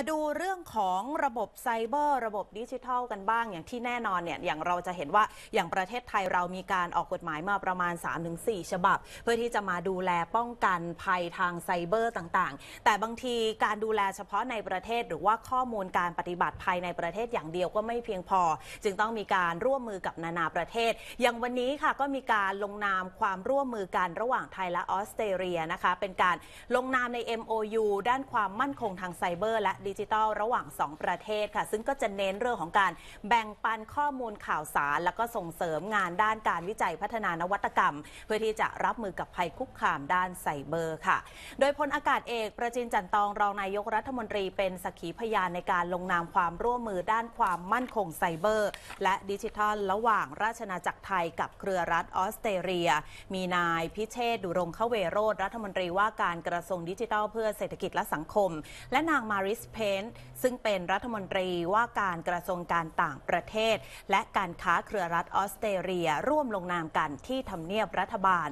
มาดูเรื่องของระบบไซเบอร์ระบบดิจิทัลกันบ้างอย่างที่แน่นอนเนี่ยอย่างเราจะเห็นว่าอย่างประเทศไทยเรามีการออกกฎหมายมาประมาณ 3-4 ฉบับ เพื่อที่จะมาดูแลป้องกันภัยทางไซเบอร์ต่างๆ แต่บางทีการดูแลเฉพาะในประเทศ หรือว่าข้อมูลการปฏิบัติภายในประเทศอย่างเดียวก็ไม่เพียงพอจึงต้องมีการร่วมมือกับนานาประเทศ อย่างวันนี้ค่ะก็มีการลงนามความร่วมมือกันระหว่างไทยและออสเตรเลียนะคะเป็นการลงนามใน MOU ด้านความมั่นคงทางไซเบอร์และดิจิทัล ระหว่าง 2 ประเทศค่ะ ซึ่งก็จะเน้นเรื่องของการแบ่งปันข้อมูลข่าวสาร แล้วก็ส่งเสริมงานด้านการวิจัยพัฒนานวัตกรรม เพื่อที่จะรับมือกับภัยคุกคามด้านไซเบอร์ค่ะ โดยพลอากาศเอก ประจินจันตองรองนายกรัฐมนตรี เป็นสักขีพยานในการลงนามความร่วมมือด้านความมั่นคงไซเบอร์ และดิจิทัลระหว่างราชนาจักรไทยกับเครือรัฐออสเตรเลีย มีนายพิเชษดุรงคเวโรธรัฐมนตรีว่าการกระทรวงดิจิทัลเพื่อเศรษฐกิจและสังคม และนางมาริสเพพนซ์ซึ่งเป็นรัฐมนตรีว่าการกระทรวงการต่างประเทศและการค้าเครือรัฐออสเตรเลียร่วมลงนามกันที่ทำเนียบรัฐบาล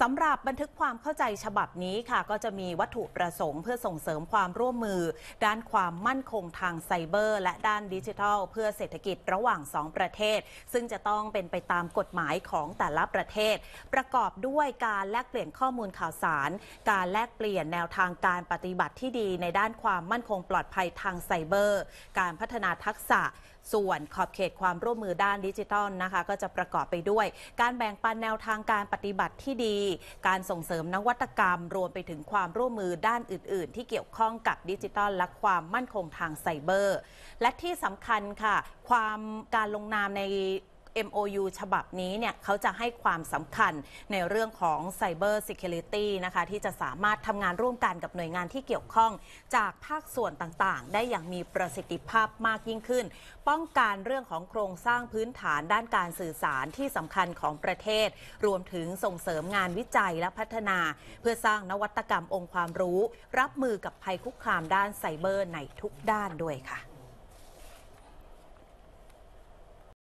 สำหรับบันทึกความเข้าใจฉบับนี้ค่ะ ก็จะมีวัตถุประสงค์เพื่อส่งเสริมความร่วมมือ ด้านความมั่นคงทางไซเบอร์ และด้านดิจิทัล เพื่อเศรษฐกิจระหว่าง 2 ประเทศ ซึ่งจะต้องเป็นไปตามกฎหมายของแต่ละประเทศ ประกอบด้วยการแลกเปลี่ยนข้อมูลข่าวสาร การแลกเปลี่ยนแนวทางการปฏิบัติที่ดี ในด้านความมั่นคงปลอดภัยทางไซเบอร์การพัฒนาทักษะ ส่วนขอบเขตความร่วมมือด้านดิจิทัลนะคะ ก็จะประกอบไปด้วย การแบ่งปันแนวทางการปฏิบัติที่ดีีการส่งเสริมนวัตกรรม รวมไปถึงความร่วมมือด้านอื่น ๆ ที่เกี่ยวข้องกับดิจิทัล และความมั่นคงทางไซเบอร์ และที่สำคัญค่ะ ความการลงนามใน MOU ฉบับนี้เนี่ย เขาจะให้ความสำคัญในเรื่องของ Cyber Security นะคะที่จะสามารถทำงานร่วมกันกับหน่วยงานที่เกี่ยวข้อง จากภาคส่วนต่างๆ ได้อย่างมีประสิทธิภาพมากยิ่งขึ้น ป้องกันเรื่องของโครงสร้างพื้นฐานด้านการสื่อสารที่สำคัญของประเทศ รวมถึงส่งเสริมงานวิจัยและพัฒนา เพื่อสร้างนวัตกรรมองค์ความรู้ รับมือกับภัยคุกคามด้านไซเบอร์ในทุกด้านด้วยค่ะ